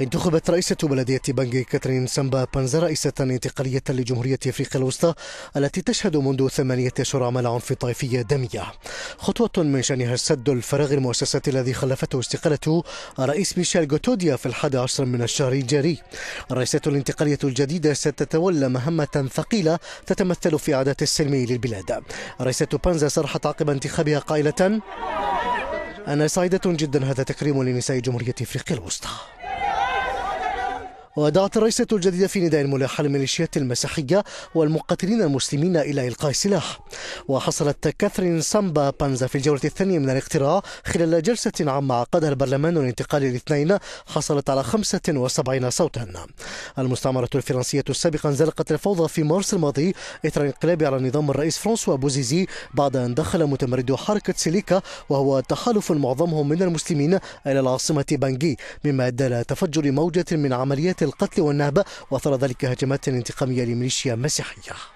انتخبت رئيسة بلدية بنغي كاترين سامبا بانزا رئيسة انتقالية لجمهورية افريقيا الوسطى التي تشهد منذ ثمانية اشهر عمل عنف طائفية دمية. خطوة من شأنها سد الفراغ المؤسسات الذي خلفته استقالة الرئيس ميشيل غوتوديا في الحادي عشر من الشهر الجاري. الرئيسة الانتقالية الجديدة ستتولى مهمة ثقيلة تتمثل في إعادة السلم للبلاد. رئيسة بانزا صرحت عقب انتخابها قائلة: أنا سعيدة جدا هذا تكريم لنساء جمهورية افريقيا الوسطى. ودعت الرئيسة الجديدة في نداء ملح الميليشيات المسيحية والمقاتلين المسلمين إلى إلقاء السلاح وحصلت كاثرين سامبا بانزا في الجولة الثانية من الاقتراع خلال جلسة عامة عقدها البرلمان الانتقال الاثنين حصلت على 75 صوتا المستعمرة الفرنسية السابقة انزلقت الفوضى في مارس الماضي إثر انقلاب على نظام الرئيس فرانسوا بوزيزي بعد أن دخل متمردو حركة سيليكا وهو تحالف معظمهم من المسلمين إلى العاصمة بانجي مما أدى إلى تفجر موجة من عمليات القتل والنهب وأثار ذلك هجمات انتقامية لميليشيا مسيحية